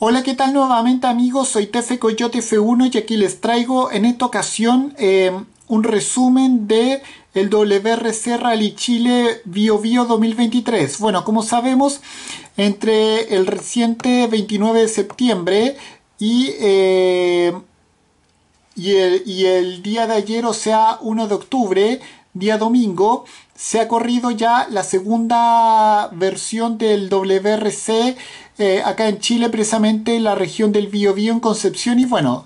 Hola, ¿qué tal nuevamente amigos? Soy Tefe Coyote F1 y aquí les traigo en esta ocasión em, un resumen de el WRC Rally Chile Bio 2023. Bueno, como sabemos, entre el reciente 29 de septiembre y... Em, y el, día de ayer, o sea, 1 de octubre, día domingo, se ha corrido ya la segunda versión del WRC eh, acá en Chile, precisamente en la región del Biobío en Concepción. Y bueno,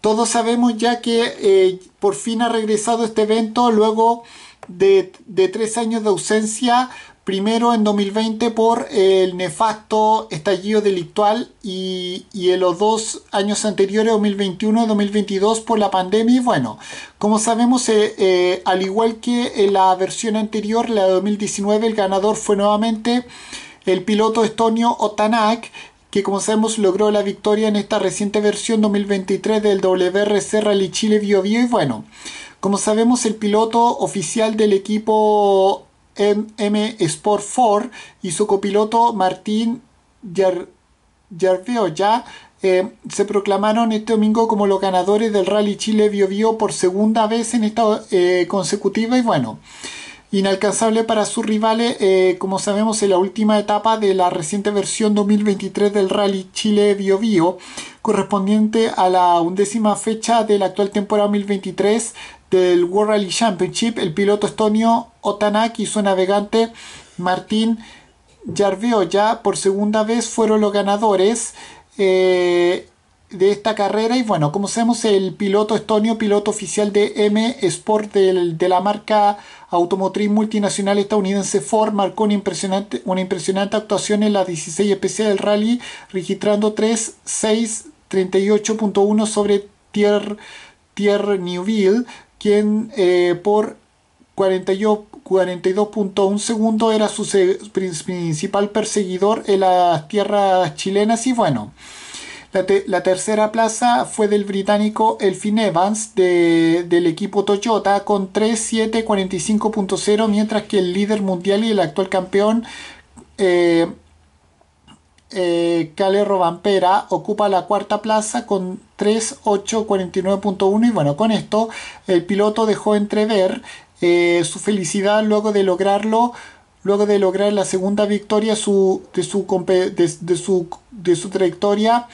todos sabemos ya que eh, por fin ha regresado este evento luego de, de tres años de ausencia Primero en 2020 por el nefasto estallido delictual y, en los dos años anteriores, 2021 y 2022, por la pandemia. Y bueno, como sabemos, eh, eh, al igual que en la versión anterior, la de 2019, el ganador fue nuevamente el piloto estonio Otanak, que como sabemos logró la victoria en esta reciente versión 2023 del WRC Rally Chile Bio Bio. Y bueno, como sabemos, el piloto oficial del equipo M Sport 4 y su copiloto Martín ya eh, se proclamaron este domingo como los ganadores del Rally Chile Bio Bio por segunda vez en esta eh, consecutiva y bueno, inalcanzable para sus rivales, eh, como sabemos, en la última etapa de la reciente versión 2023 del Rally Chile Bio correspondiente a la undécima fecha de la actual temporada 2023 del World Rally Championship, el piloto estonio Otanak y su navegante Martín ya por segunda vez fueron los ganadores eh, de esta carrera. Y bueno, como sabemos, el piloto estonio, piloto oficial de M Sport de la marca automotriz multinacional estadounidense Ford, marcó una impresionante, una impresionante actuación en la 16 especial del rally, registrando 3, 6, 38.1 sobre Tier, Tier Newville quien eh, por 42.1 segundo era su principal perseguidor en las tierras chilenas y bueno. La, tercera plaza fue del británico Elfin Evans del equipo Toyota con 3.7.45.0 mientras que el líder mundial y el actual campeón eh, eh, ocupa la cuarta plaza con 3.849.1 y bueno, con esto el piloto dejó entrever eh, su felicidad luego de lograrlo luego de lograr la segunda victoria su, de, su, de, su, de su trayectoria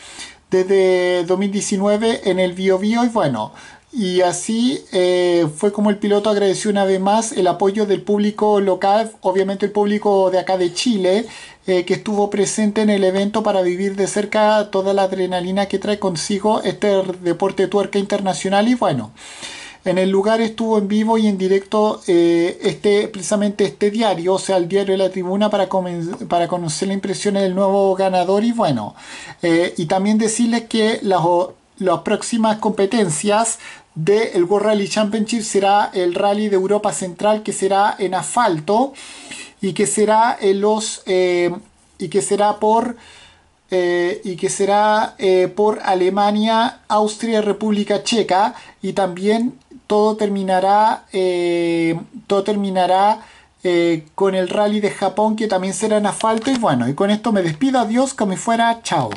desde 2019 en el Bio y bueno, y así eh, fue como el piloto agradeció una vez más el apoyo del público local, obviamente el público de acá de Chile, eh, que estuvo presente en el evento para vivir de cerca toda la adrenalina que trae consigo este deporte tuerca internacional. Y bueno, en el lugar estuvo en vivo y en directo eh, este, precisamente este diario, o sea, el diario de la tribuna para, para conocer la impresión del nuevo ganador y bueno, y también decirles que las las próximas competencias del World Rally Championship será el Rally de Europa Central que será en asfalto y que será los eh, y que será por eh, y que será eh, por Alemania, Austria, y República Checa y también todo terminará todo terminará con el rally de Japón que también será en asfalto y bueno y con esto me despido adiós como fuera chao